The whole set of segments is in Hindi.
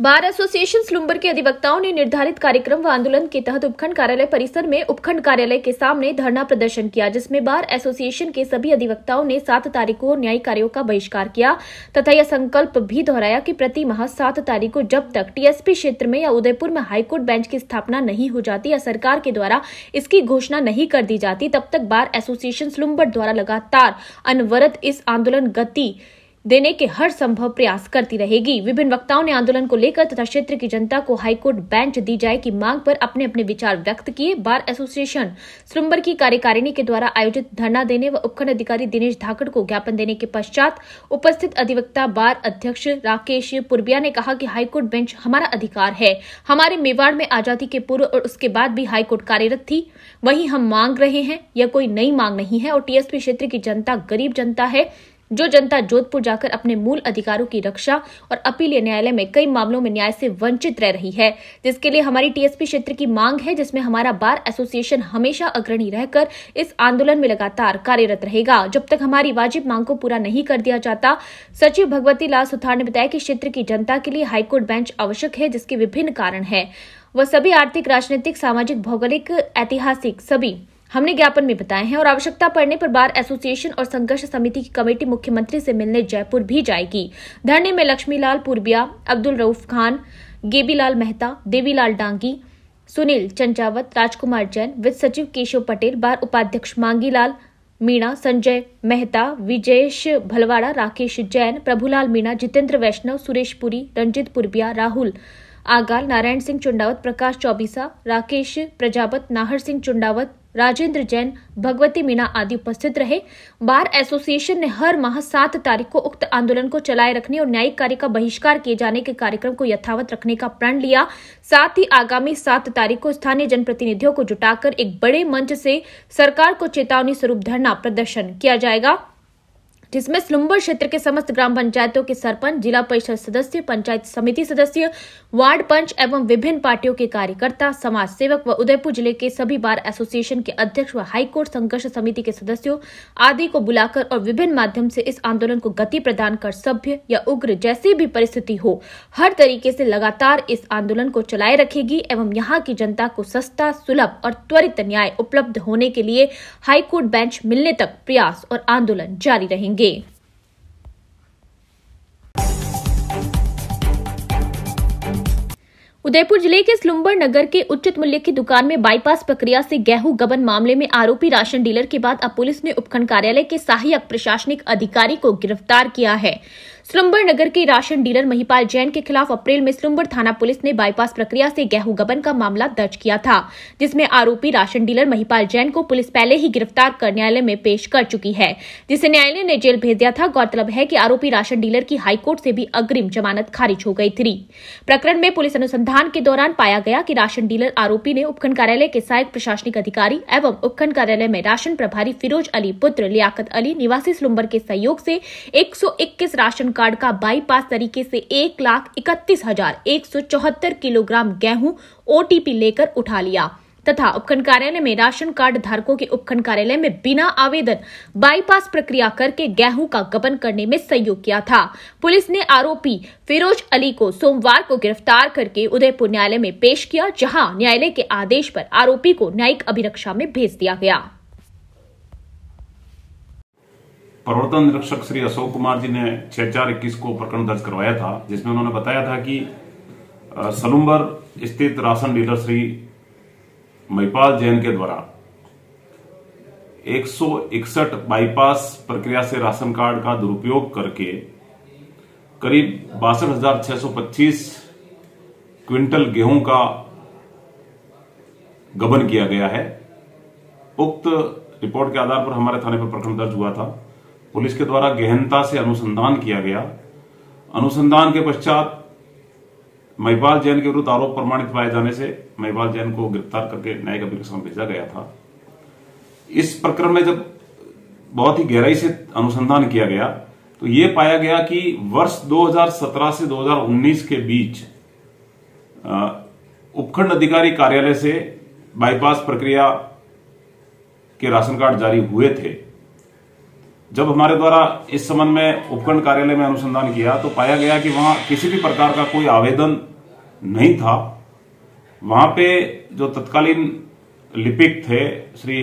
बार एसोसिएशन स्लुम्बर के अधिवक्ताओं ने निर्धारित कार्यक्रम व आंदोलन के तहत उपखंड कार्यालय परिसर में उपखंड कार्यालय के सामने धरना प्रदर्शन किया जिसमें बार एसोसिएशन के सभी अधिवक्ताओं ने सात तारीख को न्यायिक कार्यों का बहिष्कार किया तथा यह संकल्प भी दोहराया कि प्रति माह सात तारीख को जब तक टीएसपी क्षेत्र में या उदयपुर में हाईकोर्ट बेंच की स्थापना नहीं हो जाती या सरकार के द्वारा इसकी घोषणा नहीं कर दी जाती तब तक बार एसोसिएशन स्लुम्बर द्वारा लगातार अनवरत इस आंदोलन गति देने के हर संभव प्रयास करती रहेगी विभिन्न वक्ताओं ने आंदोलन को लेकर तथा क्षेत्र की जनता को हाईकोर्ट बेंच दी जाए की मांग पर अपने अपने विचार व्यक्त किए बार एसोसिएशन स्लुम्बर की कार्यकारिणी के द्वारा आयोजित धरना देने व उपखंड अधिकारी दिनेश धाकड़ को ज्ञापन देने के पश्चात उपस्थित अधिवक्ता बार अध्यक्ष राकेश पुरबिया ने कहा कि हाईकोर्ट बेंच हमारा अधिकार है हमारे मेवाड़ में आजादी के पूर्व और उसके बाद भी हाईकोर्ट कार्यरत थी वही हम मांग रहे हैं यह कोई नई मांग नहीं है और टीएसपी क्षेत्र की जनता गरीब जनता है जो जनता जोधपुर जाकर अपने मूल अधिकारों की रक्षा और अपीलीय न्यायालय में कई मामलों में न्याय से वंचित रह रही है जिसके लिए हमारी टीएसपी क्षेत्र की मांग है जिसमें हमारा बार एसोसिएशन हमेशा अग्रणी रहकर इस आंदोलन में लगातार कार्यरत रहेगा जब तक हमारी वाजिब मांग को पूरा नहीं कर दिया जाता सचिव भगवती लाल सुथार ने बताया कि क्षेत्र की जनता के लिए हाईकोर्ट बेंच आवश्यक है जिसके विभिन्न कारण है वह सभी आर्थिक राजनीतिक सामाजिक भौगोलिक ऐतिहासिक सभी हमने ज्ञापन में बताए हैं और आवश्यकता पड़ने पर बार एसोसिएशन और संघर्ष समिति की कमेटी मुख्यमंत्री से मिलने जयपुर भी जाएगी धरने में लक्ष्मीलाल पूर्बिया अब्दुल रऊफ खान गेबीलाल मेहता देवीलाल डांगी सुनील चंचावत राजकुमार जैन वित्त सचिव केशव पटेल बार उपाध्यक्ष मांगीलाल मीणा संजय मेहता विजयेश भलवाड़ा राकेश जैन प्रभुलाल मीणा जितेंद्र वैष्णव सुरेश पुरी रंजित पुरबिया राहुल आगाल नारायण सिंह चुंडावत प्रकाश चौबीसा राकेश प्रजापत नाहर सिंह चुंडावत राजेंद्र जैन भगवती मीणा आदि उपस्थित रहे बार एसोसिएशन ने हर माह सात तारीख को उक्त आंदोलन को चलाए रखने और न्यायिक कार्य का बहिष्कार किए जाने के कार्यक्रम को यथावत रखने का प्रण लिया साथ ही आगामी सात तारीख को स्थानीय जनप्रतिनिधियों को जुटाकर एक बड़े मंच से सरकार को चेतावनी स्वरूप धरना प्रदर्शन किया जाएगा जिसमें स्लुम्बर क्षेत्र के समस्त ग्राम पंचायतों के सरपंच जिला परिषद सदस्य पंचायत समिति सदस्य वार्ड पंच एवं विभिन्न पार्टियों के कार्यकर्ता समाज सेवक व उदयपुर जिले के सभी बार एसोसिएशन के अध्यक्ष व हाईकोर्ट संघर्ष समिति के सदस्यों आदि को बुलाकर और विभिन्न माध्यम से इस आंदोलन को गति प्रदान कर सभ्य या उग्र जैसी भी परिस्थिति हो हर तरीके से लगातार इस आंदोलन को चलाए रखेगी एवं यहाँ की जनता को सस्ता सुलभ और त्वरित न्याय उपलब्ध होने के लिए हाईकोर्ट बेंच मिलने तक प्रयास और आंदोलन जारी रहेंगे उदयपुर जिले के स्लुम्बर नगर के उचित मूल्य की दुकान में बाईपास प्रक्रिया से गेहूं गबन मामले में आरोपी राशन डीलर के बाद अब पुलिस ने उपखंड कार्यालय के सहायक प्रशासनिक अधिकारी को गिरफ्तार किया है श्रृंबर नगर के राशन डीलर महिपाल जैन के खिलाफ अप्रैल में श्रृंबर थाना पुलिस ने बाईपास प्रक्रिया से गेहूं गबन का मामला दर्ज किया था जिसमें आरोपी राशन डीलर महिपाल जैन को पुलिस पहले ही गिरफ्तार कर न्यायालय में पेश कर चुकी है जिसे न्यायालय ने जेल भेज दिया था गौरतलब है की आरोपी राशन डीलर की हाईकोर्ट से भी अग्रिम जमानत खारिज हो गई थी प्रकरण में पुलिस अनुसंधान के दौरान पाया गया की राशन डीलर आरोपी ने उपखंड कार्यालय के सहायक प्रशासनिक अधिकारी एवं उपखंड कार्यालय में राशन प्रभारी फिरोज अली पुत्र लियाकत अली निवासी स्लुम्बर के सहयोग से एक राशन कार्ड का बाईपास तरीके से एक लाख इकतीस हजार एक सौ चौहत्तर किलोग्राम गेहूं ओटीपी लेकर उठा लिया तथा उपखंड कार्यालय में राशन कार्ड धारकों के उपखंड कार्यालय में बिना आवेदन बाईपास प्रक्रिया करके गेहूं का गबन करने में सहयोग किया था पुलिस ने आरोपी फिरोज अली को सोमवार को गिरफ्तार करके उदयपुर न्यायालय में पेश किया जहां न्यायालय के आदेश पर आरोपी को न्यायिक अभिरक्षा में भेज दिया गया प्रवर्तन निरीक्षक श्री अशोक कुमार जी ने छह चार इक्कीस को प्रकरण दर्ज करवाया था जिसमें उन्होंने बताया था कि सलुम्बर स्थित राशन डीलर श्री महिपाल जैन के द्वारा एक बाईपास प्रक्रिया से राशन कार्ड का दुरुपयोग करके करीब बासठ क्विंटल गेहूं का गबन किया गया है उक्त रिपोर्ट के आधार पर हमारे थाने पर प्रकरण दर्ज हुआ था पुलिस के द्वारा गहनता से अनुसंधान किया गया अनुसंधान के पश्चात महिपाल जैन के विरुद्ध आरोप प्रमाणित पाए जाने से महिपाल जैन को गिरफ्तार करके न्यायिक में भेजा गया था इस प्रकरण में जब बहुत ही गहराई से अनुसंधान किया गया तो यह पाया गया कि वर्ष 2017 से 2019 के बीच उपखंड अधिकारी कार्यालय से बाईपास प्रक्रिया के राशन कार्ड जारी हुए थे जब हमारे द्वारा इस संबंध में उपखंड कार्यालय में अनुसंधान किया तो पाया गया कि वहां किसी भी प्रकार का कोई आवेदन नहीं था वहां पे जो तत्कालीन लिपिक थे श्री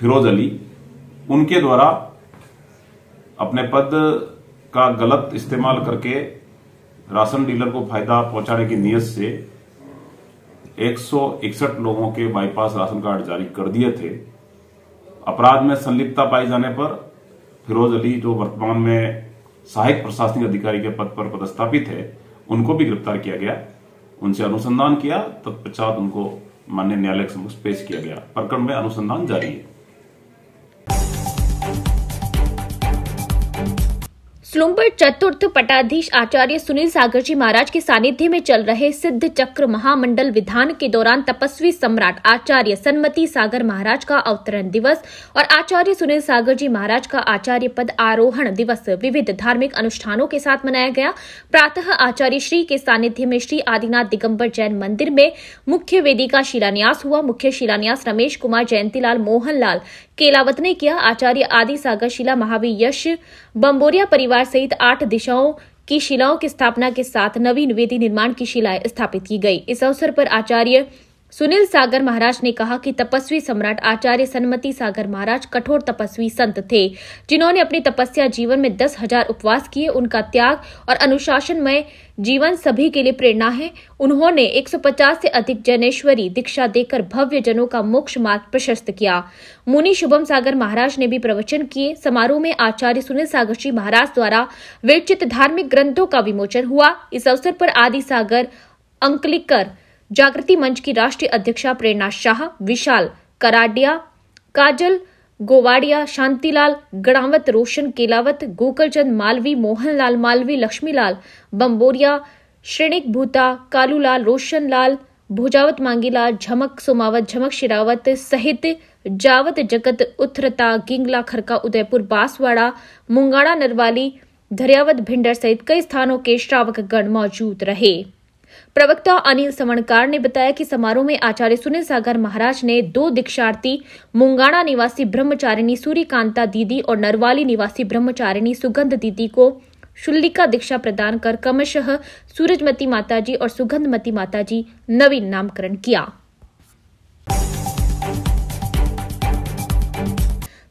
फिरोज अली उनके द्वारा अपने पद का गलत इस्तेमाल करके राशन डीलर को फायदा पहुंचाने की नीयत से एक लोगों के बाईपास राशन कार्ड जारी कर दिए थे अपराध में संलिप्तता पाई जाने पर फिरोज अली जो वर्तमान में सहायक प्रशासनिक अधिकारी के पद पर पदस्थापित है उनको भी गिरफ्तार किया गया उनसे अनुसंधान किया तत्पश्चात उनको मान्य न्यायालय के समक्ष पेश किया गया प्रकरण में अनुसंधान जारी है स्लुम्बर चतुर्थ पटाधीश आचार्य सुनील सागर जी महाराज के सानिध्य में चल रहे सिद्ध चक्र महामंडल विधान के दौरान तपस्वी सम्राट आचार्य सन्मति सागर महाराज का अवतरण दिवस और आचार्य सुनील सागर जी महाराज का आचार्य पद आरोहण दिवस विविध धार्मिक अनुष्ठानों के साथ मनाया गया प्रातः आचार्य श्री के सानिध्य में श्री आदिनाथ दिगम्बर जैन मंदिर में मुख्य वेदी का शिलान्यास हुआ मुख्य शिलान्यास रमेश कुमार जयंतीलाल मोहनलाल केलावत ने किया आचार्य आदि सागर शिला महावीर यश बम्बोरिया परिवार सहित आठ दिशाओं की शिलाओं की स्थापना के साथ नवीन वेदी निर्माण की शिलाएं स्थापित की गई इस अवसर पर आचार्य सुनील सागर महाराज ने कहा कि तपस्वी सम्राट आचार्य सन्मति सागर महाराज कठोर तपस्वी संत थे जिन्होंने अपनी तपस्या जीवन में दस हजार उपवास किए उनका त्याग और अनुशासनमय जीवन सभी के लिए प्रेरणा है उन्होंने 150 से अधिक जनेश्वरी दीक्षा देकर भव्य जनों का मोक्ष मार्ग प्रशस्त किया मुनि शुभम सागर महाराज ने भी प्रवचन किए समारोह में आचार्य सुनील सागर जी महाराज द्वारा विरचित धार्मिक ग्रंथों का विमोचन हुआ इस अवसर पर आदि सागर अंकलिकर जागृति मंच की राष्ट्रीय अध्यक्षा प्रेरणा शाह विशाल कराडिया काजल गोवाड़िया शांतिलाल गणावत रोशन केलावत गोकलचंद मालवी मोहनलाल मालवी लक्ष्मीलाल बम्बोरिया श्रेणिक भूता कालूलाल रोशनलाल भोजावत मांगीलाल झमक सोमावत झमक शिरावत सहित जावत जगत उथरता गिंगला खरका उदयपुर बांसवाड़ा मुंगाड़ा नरवाली धरियावत भिंडर सहित कई स्थानों के श्रावक गण मौजूद रहे प्रवक्ता अनिल सवणकार ने बताया कि समारोह में आचार्य सुनील सागर महाराज ने दो दीक्षार्थी मुंगाणा निवासी ब्रह्मचारिणी सूर्यकांता दीदी और नरवाली निवासी ब्रह्मचारिणी सुगंध दीदी को शुल्लिका दीक्षा प्रदान कर कमशः सूरजमती माताजी और सुगंधमती माताजी नवीन नामकरण किया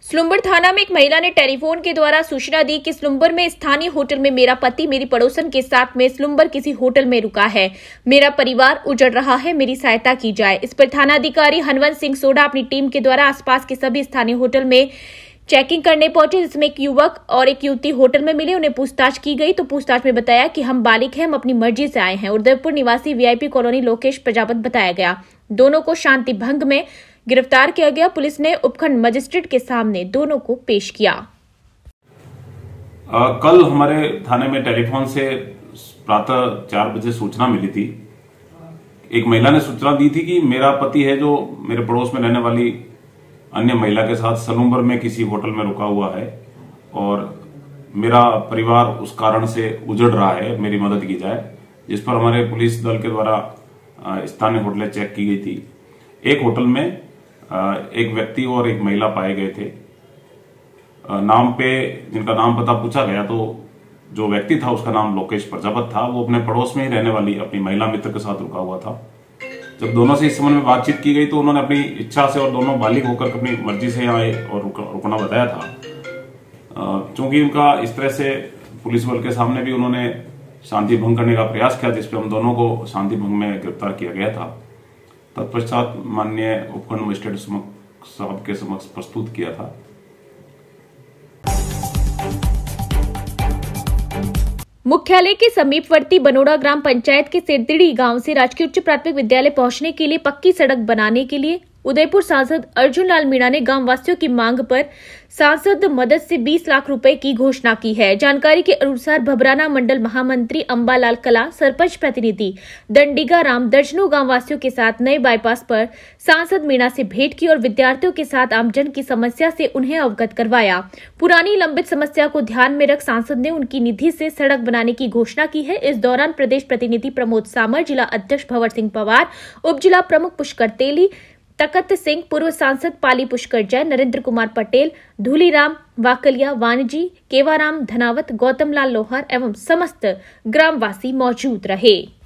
स्लुम्बर थाना में एक महिला ने टेलीफोन के द्वारा सूचना दी कि स्लुम्बर में स्थानीय होटल में मेरा पति मेरी पड़ोसन के साथ में स्लुम्बर किसी होटल में रुका है मेरा परिवार उजड़ रहा है मेरी सहायता की जाए इस पर थानाधिकारी हनवंत सिंह सोडा अपनी टीम के द्वारा आसपास के सभी स्थानीय होटल में चेकिंग करने पहुंचे जिसमें एक युवक और एक युवती होटल में मिले उन्हें पूछताछ की गई तो पूछताछ में बताया कि हम बालिक हैं हम अपनी मर्जी से आए हैं उदयपुर निवासी वीआईपी कॉलोनी लोकेश प्रजापत बताया गया दोनों को शांति भंग में गिरफ्तार किया गया पुलिस ने उपखंड मजिस्ट्रेट के सामने दोनों को पेश किया आ, कल हमारे थाने में टेलीफोन से प्रातः चार बजे सूचना मिली थी एक महिला ने सूचना दी थी कि मेरा पति है जो मेरे पड़ोस में रहने वाली अन्य महिला के साथ सलूम्बर में किसी होटल में रुका हुआ है और मेरा परिवार उस कारण से उजड़ रहा है मेरी मदद की जाए जिस पर हमारे पुलिस दल के द्वारा स्थानीय होटलें चेक की गई थी एक होटल में एक व्यक्ति और एक महिला पाए गए थे नाम पे जिनका नाम पता पूछा गया तो जो व्यक्ति था उसका नाम लोकेश प्रजापत था वो अपने पड़ोस में ही रहने वाली अपनी महिला मित्र के साथ रुका हुआ था जब दोनों से इस संबंध में बातचीत की गई तो उन्होंने अपनी इच्छा से और दोनों बालिक होकर अपनी मर्जी से आए और रुकना बताया था चूंकि उनका इस तरह से पुलिस बल के सामने भी उन्होंने शांति भंग करने का प्रयास किया जिसपे हम दोनों को शांति भंग में गिरफ्तार किया गया था तत्पश्चात माननीय उपखंड मजिस्ट्रेट साहब के समक्ष प्रस्तुत किया था मुख्यालय के समीपवर्ती बनोड़ा ग्राम पंचायत के सिरदिड़ी गांव से राजकीय उच्च प्राथमिक विद्यालय पहुंचने के लिए पक्की सड़क बनाने के लिए उदयपुर सांसद अर्जुन लाल मीणा ने गांव वासियों की मांग पर सांसद मदद से 20 लाख रुपए की घोषणा की है जानकारी के अनुसार भबराना मंडल महामंत्री अम्बालाल कला सरपंच प्रतिनिधि दंडिगा राम दर्जनों गांव वासियों के साथ नए बाईपास पर सांसद मीणा से भेंट की और विद्यार्थियों के साथ आमजन की समस्या से उन्हें अवगत करवाया पुरानी लंबित समस्या को ध्यान में रख सांसद ने उनकी निधि से सड़क बनाने की घोषणा की है इस दौरान प्रदेश प्रतिनिधि प्रमोद सामर जिला अध्यक्ष भंवर सिंह पवार उप प्रमुख पुष्कर तेली तकत सिंह पूर्व सांसद पाली पुष्कर जय नरेंद्र कुमार पटेल धूलीराम वाकलिया वानजी केवाराम धनावत गौतमलाल लोहार एवं समस्त ग्रामवासी मौजूद रहे